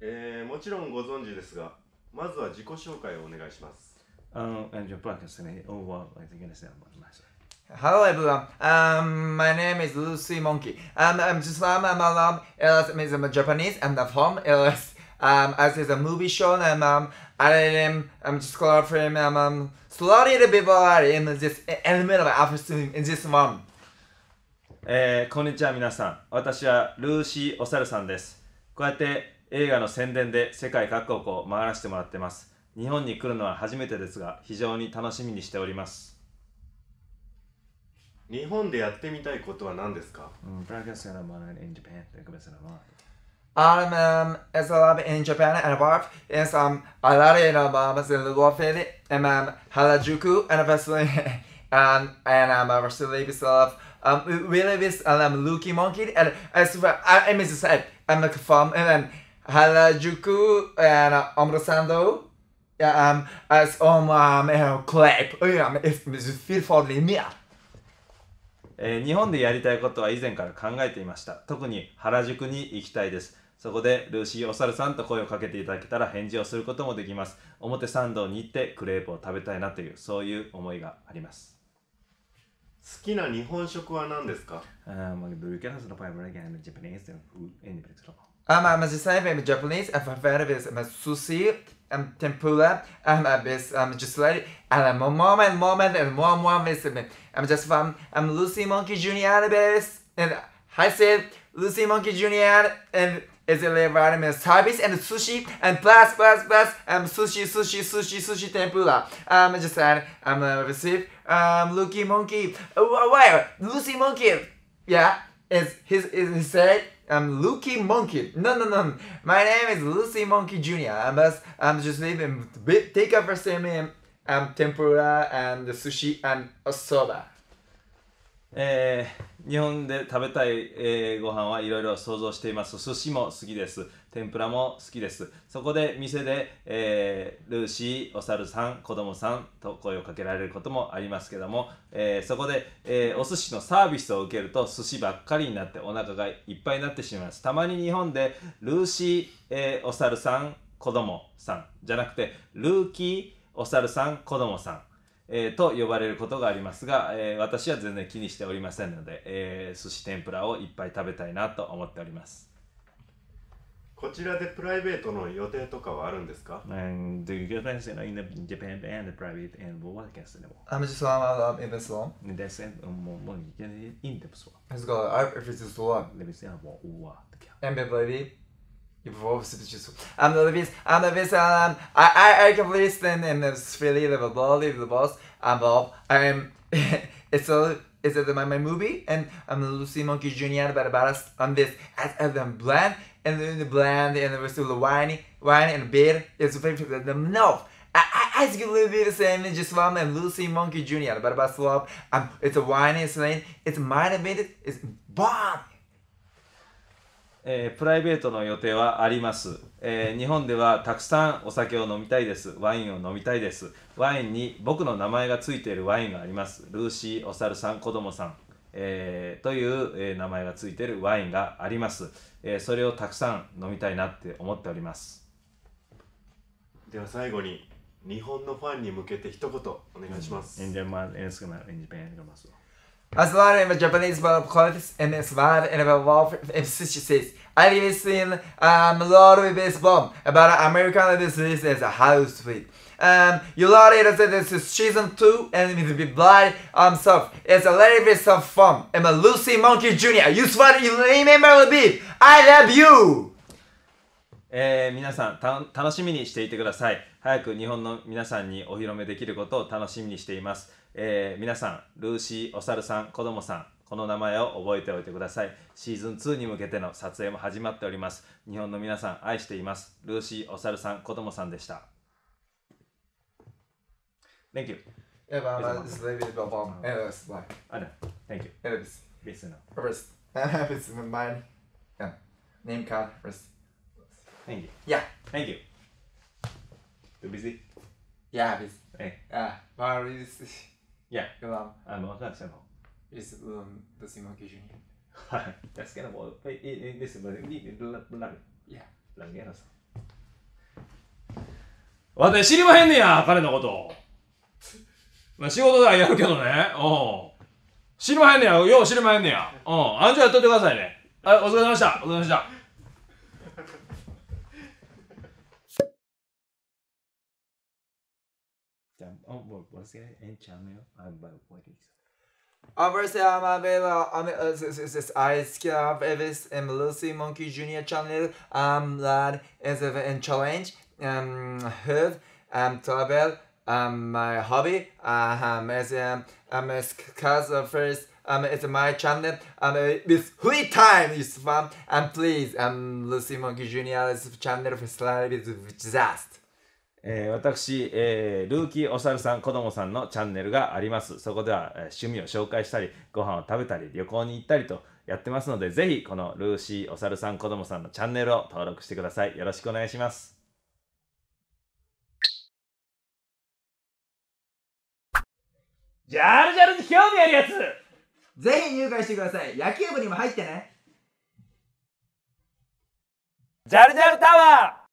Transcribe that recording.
えー、もちろんご存知ですが、まずは自己紹介をお願いします。Um, and your podcast name, or what, I think it's Hello everyone. Um, my name is Lucy Monkey. Um, I'm just I'm I'm um, LS, I'm Japanese. I'm from LS. Um, as is a movie show. I'm um, I I'm just called f r i m um, um slowly the people are in this element of afternoon in this m o m e えー、こんにちは皆さん。私はルーシー・おさるさんです。こうやって映画の宣伝で世界各国を回らせてもらってます。日本に来るのは初めてですが、非常に楽しみにしております。日本でやってみたいことは何ですか、m うん、Practice and learn in Japan. Think of it in a lot. Um, um, as I love in Japan and abroad is um, a lot of um, the little city and um, Harajuku and obviously and and um, obviously with love um, really with um, Luki Monkey and as well, I, I mean, I'm like a from and um, 原宿、r a j u k u a n え日本でやりたいことは以前から考えていました特に原宿に行きたいですそこでルーシーおさるさんと声をかけていただけたら返事をすることもできます表参道に行ってクレープを食べたいなというそういう思いがあります好きな日本食は何ですか、うん I'm a Majisai, I'm Japanese, I'm a with um, sushi, um, tempura, I'm a bit um, just like, and I'm mom and mom and mom mom with mom. I'm just from I'm Lucy Monkey Jr. Base, and I said Lucy Monkey Jr. and is a environment service and sushi and plus plus plus um sushi sushi sushi sushi tempura. Um just saying. I'm a receive um Lucy Monkey. Uh, oh, well, Lucy Monkey, yeah, is his is his said. I'm Lucky Monkey. No, no, no. My name is Lucy Monkey Jr. I just, I'm just living. Take up for same am um, tempura and sushi and soba. えー eh, 日本で食べたい、えー、ご飯はいろいろ想像しています寿司も好きです天ぷらも好きですそこで店で、えー、ルーシーお猿さん子供さんと声をかけられることもありますけども、えー、そこで、えー、お寿司のサービスを受けると寿司ばっかりになってお腹がいっぱいになってしまいますたまに日本でルーシー、えー、お猿さん子供さんじゃなくてルーキーお猿さん子供さんえー、と呼ばれることがありますが、えー、私は全然気にしておりませんので、えー、寿司天ぷらをいっぱい食べたいなと思っておりますこちらでプライベートの予定とかはあるんですか And do you guys know in Japan and private and podcast anymore? I'm just um, um, in this one. In this one, um, um, in this one. Let's go. I've just one. Let me see. I'm one. And baby. I wywołał sobie czasu. I'm the beast, I'm the beast, I'm, I, I, I can listen and it's really the body, the boss, I'm Bob, I'm, it's all. it's a, my, my movie, and I'm Lucy Monkey Jr., Barbaras, I'm this, as, I'm bland, and then the bland, and we're still the whiny, whiny, and beer, it's the no, I, I, I just live the same just love and Lucy Monkey Jr. but about love, I'm, um, it's a whiny, it's lame, it's minor minute, it's Bob. えー、プライベートの予定はあります、えー、日本ではたくさんお酒を飲みたいですワインを飲みたいですワインに僕の名前が付いているワインがありますルーシーお猿さん子供さん、えー、という、え名前が付いているワインがあります、えそれをたくさん飲みたいなって思っておりますでは最後に日本のファンに向けて一言お願いします、うん As a lot of Japanese but qualities in this world and about war emphasis. I live in um, a lot of b a s b a l l about American business as a house with. Um, you lot it as this is season 2 and it will be blood um s t It's a little bit s o f e fun. I'm a Lucy Monkey Jr. You what you remember w i l be. I love you! えー、皆さんた楽しみにしていてください。早く日本の皆さんにお披露目できることを楽しみにしています。えー、皆さん、ルーシー、お猿さん、子供さん、この名前を覚えておいてください。シーズン2に向けての撮影も始まっております。日本の皆さん、愛しています。ルーシー、お猿さん、子供さんでした。Thank you. Ja, war, war, ist wieder warm. Ja, ist warm. Anne, thank you. Ja, bis. Bis dann. Bis. Bis dann, mein. Ja. Name card, bis. Thank you. Ja. Thank you. Du bist Ja, bis. Hey. Ja, war richtig. Yeah. Because um, um, that's simple. It's um, the same occasion. that's kind of what it, it, this is what it did. Yeah. ランゲーナさん。わて知りまへんねや、彼のこと。まあ、仕事ではやるけどね。うん。知りまへんねや。よう知りまへんねや。うん。あんじゃやっといてくださいね。はい、お疲れ様でした。お疲れ様でした。Once again, channel I am I'm uh, uh skip Evis and Lucy Monkey Junior channel. Um, lad is a challenge. Um, hood. Um, travel. Um, my hobby. Uh-huh. Um, as um, um, cause first. Um, it's my channel. Um, this free time. is fun. And please, um, Lucy Monkey Junior's channel for slide is just. えー、私、えー、ルーキーおさるさん、子供さんのチャンネルがあります。そこでは、えー、趣味を紹介したり、ご飯を食べたり、旅行に行ったりとやってますので、ぜひ、このルーシーおさるさん、子供さんのチャンネルを登録してください。よろしくお願いします。ジャルジャルに興味あるやつぜひ入会してください。野球部にも入ってね。ジャルジャルタワー